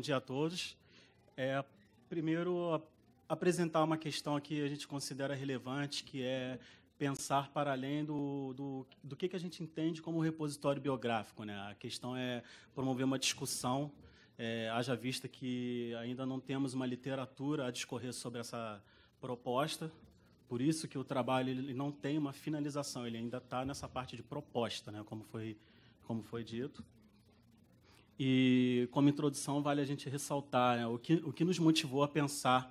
bom dia a todos. É, primeiro, apresentar uma questão que a gente considera relevante, que é pensar para além do, do, do que, que a gente entende como repositório biográfico. Né? A questão é promover uma discussão, é, haja vista que ainda não temos uma literatura a discorrer sobre essa proposta, por isso que o trabalho ele não tem uma finalização, ele ainda está nessa parte de proposta, né? como, foi, como foi dito. E, como introdução, vale a gente ressaltar né, o, que, o que nos motivou a pensar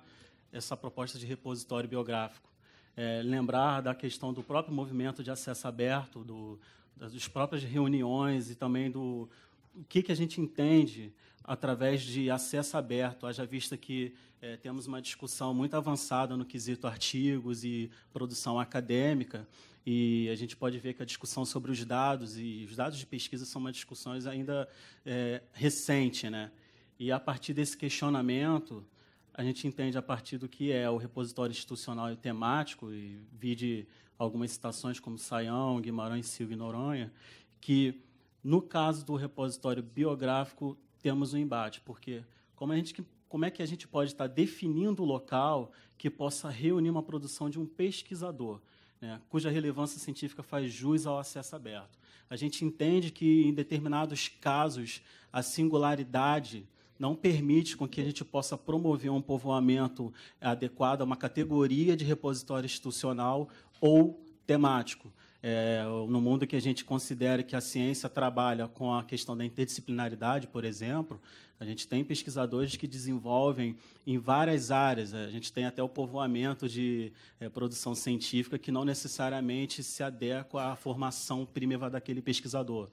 essa proposta de repositório biográfico. É, lembrar da questão do próprio movimento de acesso aberto, do, das próprias reuniões e também do o que, que a gente entende através de acesso aberto, haja vista que é, temos uma discussão muito avançada no quesito artigos e produção acadêmica, e a gente pode ver que a discussão sobre os dados e os dados de pesquisa são uma discussões ainda é, recente, né? E a partir desse questionamento, a gente entende a partir do que é o repositório institucional e temático, e vi de algumas citações como Sayão, Guimarães, Silva e Noronha, que no caso do repositório biográfico temos um embate, porque como, a gente, como é que a gente pode estar definindo o local que possa reunir uma produção de um pesquisador? né, cuja relevância científica faz jus ao acesso aberto. A gente entende que, em determinados casos, a singularidade não permite com que a gente possa promover um povoamento adequado a uma categoria de repositório institucional ou temático. É, no mundo que a gente considera que a ciência trabalha com a questão da interdisciplinaridade, por exemplo, a gente tem pesquisadores que desenvolvem em várias áreas. A gente tem até o povoamento de é, produção científica que não necessariamente se adequa à formação primeva daquele pesquisador.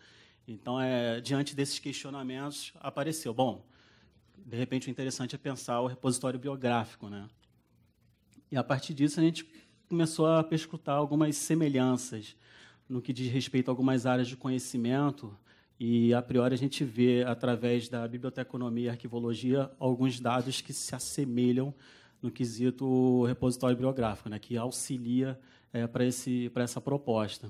Então, é, diante desses questionamentos, apareceu. Bom, de repente o interessante é pensar o repositório biográfico, né? E a partir disso a gente começou a perscrutar algumas semelhanças no que diz respeito a algumas áreas de conhecimento e a priori a gente vê através da biblioteconomia e arquivologia alguns dados que se assemelham no quesito repositório bibliográfico, né, que auxilia é, para esse para essa proposta.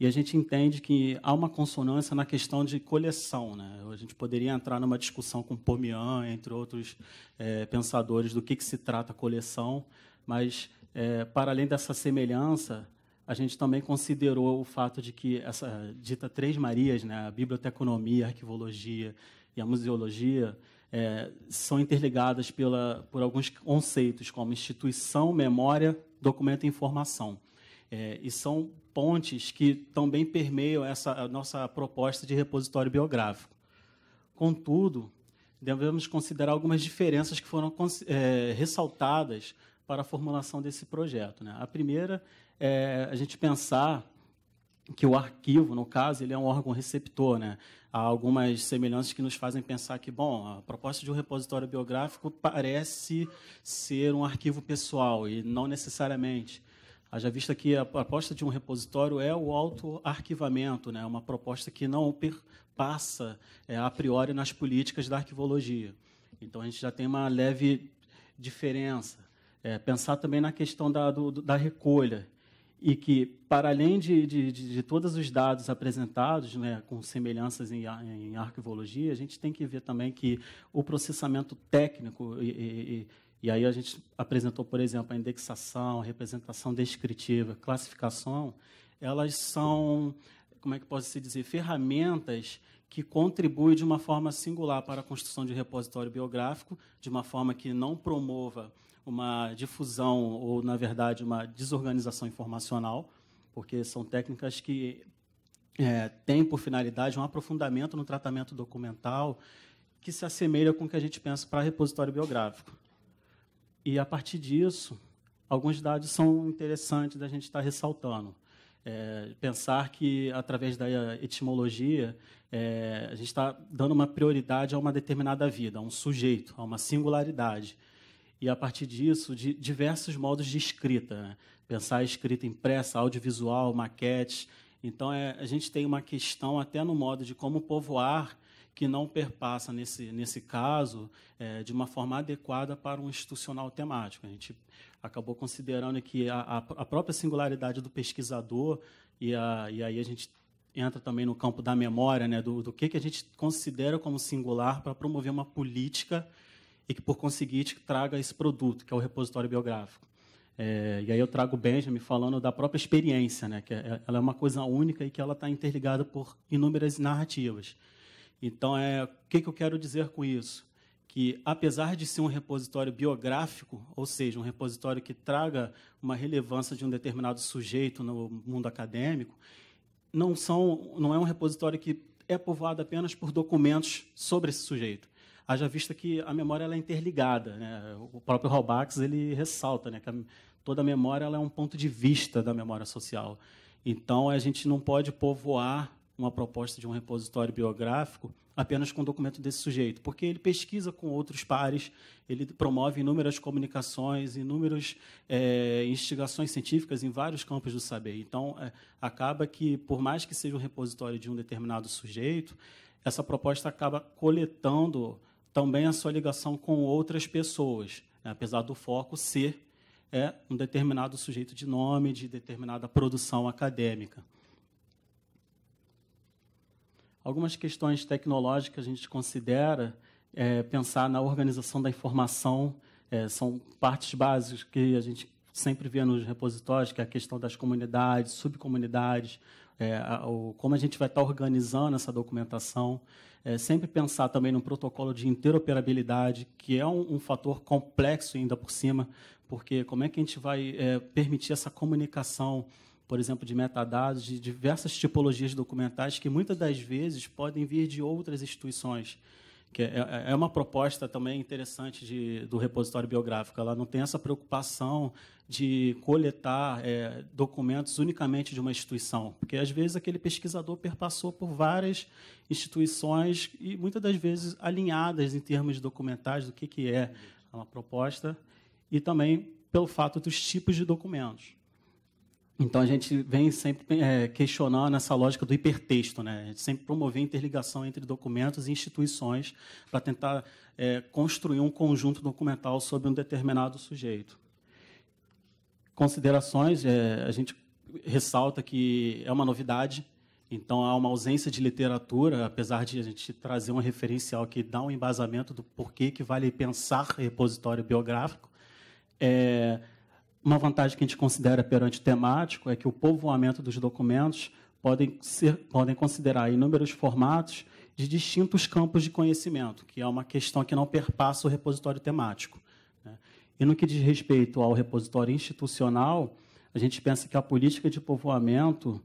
E a gente entende que há uma consonância na questão de coleção. Né? A gente poderia entrar numa discussão com Pomian, entre outros é, pensadores, do que, que se trata coleção, mas é, para além dessa semelhança, a gente também considerou o fato de que essa dita três Marias, né, a biblioteconomia, a arquivologia e a museologia, é, são interligadas pela, por alguns conceitos como instituição, memória, documento e informação. É, e são pontes que também permeiam essa nossa proposta de repositório biográfico. Contudo, devemos considerar algumas diferenças que foram é, ressaltadas para a formulação desse projeto. Né? A primeira é a gente pensar que o arquivo, no caso, ele é um órgão receptor. Né? Há algumas semelhanças que nos fazem pensar que, bom, a proposta de um repositório biográfico parece ser um arquivo pessoal, e não necessariamente. Haja vista que a proposta de um repositório é o autoarquivamento, né? uma proposta que não passa é, a priori nas políticas da arquivologia. Então, a gente já tem uma leve diferença. É, pensar também na questão da, do, da recolha e que, para além de, de, de, de todos os dados apresentados, né, com semelhanças em, em, arquivologia, a gente tem que ver também que o processamento técnico, e, e, e aí a gente apresentou, por exemplo, a indexação, representação descritiva, classificação, elas são, como é que pode se dizer, ferramentas que contribuem de uma forma singular para a construção de repositório biográfico, de uma forma que não promova uma difusão ou, na verdade, uma desorganização informacional, porque são técnicas que é, têm por finalidade um aprofundamento no tratamento documental que se assemelha com o que a gente pensa para repositório biográfico. E, a partir disso, alguns dados são interessantes da gente estar ressaltando. É, pensar que, através da etimologia, é, a gente está dando uma prioridade a uma determinada vida, a um sujeito, a uma singularidade e, a partir disso, de diversos modos de escrita. Né? Pensar a escrita impressa, audiovisual, maquetes. Então, é, a gente tem uma questão até no modo de como povoar que não perpassa, nesse, nesse caso, é, de uma forma adequada para um institucional temático. A gente acabou considerando que a, a própria singularidade do pesquisador, e, a, e aí a gente entra também no campo da memória, né, do, do que, que a gente considera como singular para promover uma política e que, por conseguinte, traga esse produto, que é o repositório biográfico. É, e aí eu trago o Benjamin falando da própria experiência, né? que é, é, ela é uma coisa única e que ela está interligada por inúmeras narrativas. Então, é, o que, que eu quero dizer com isso? Que, apesar de ser um repositório biográfico, ou seja, um repositório que traga uma relevância de um determinado sujeito no mundo acadêmico, não, são, não é um repositório que é povoado apenas por documentos sobre esse sujeito haja vista que a memória ela é interligada. Né? O próprio Robax ele ressalta né, que a, toda a memória ela é um ponto de vista da memória social. Então, a gente não pode povoar uma proposta de um repositório biográfico apenas com o documento desse sujeito, porque ele pesquisa com outros pares, ele promove inúmeras comunicações, inúmeras é, instigações científicas em vários campos do saber. Então, é, acaba que, por mais que seja um repositório de um determinado sujeito, essa proposta acaba coletando também a sua ligação com outras pessoas, né? apesar do foco ser é, um determinado sujeito de nome, de determinada produção acadêmica. Algumas questões tecnológicas a gente considera é, pensar na organização da informação, é, são partes básicas que a gente sempre vê nos repositórios, que é a questão das comunidades, subcomunidades, é, a, o, como a gente vai estar tá organizando essa documentação, é, sempre pensar também no protocolo de interoperabilidade, que é um, um, fator complexo ainda por cima, porque como é que a gente vai é, permitir essa comunicação, por exemplo, de metadados, de diversas tipologias documentais que muitas das vezes podem vir de outras instituições que é, é, é uma proposta também interessante de, do repositório biográfico. Ela não tem essa preocupação de coletar é, documentos unicamente de uma instituição, porque às vezes aquele pesquisador perpassou por várias instituições e muitas das vezes alinhadas em termos documentais do que, que é uma proposta e também pelo fato dos tipos de documentos. Então a gente vem sempre é, questionando essa lógica do hipertexto, né? A gente sempre promover interligação entre documentos e instituições para tentar é, construir um conjunto documental sobre um determinado sujeito. Considerações, é, a gente ressalta que é uma novidade, então há uma ausência de literatura, apesar de a gente trazer um referencial que dá um embasamento do porquê que vale pensar repositório biográfico. É, uma vantagem que a gente considera perante temático é que o povoamento dos documentos podem, ser, podem considerar inúmeros formatos de distintos campos de conhecimento, que é uma questão que não perpassa o repositório temático. Né? E no que diz respeito ao repositório institucional, a gente pensa que a política de povoamento,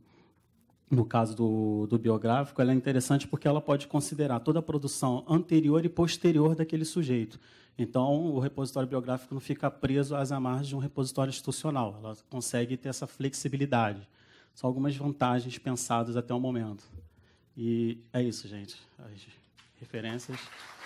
no caso do, do biográfico, é interessante porque ela pode considerar toda a produção anterior e posterior daquele sujeito. Então, o repositório biográfico não fica preso às amarras de um repositório institucional, ela consegue ter essa flexibilidade. São algumas vantagens pensadas até o momento. E é isso, gente. As referências.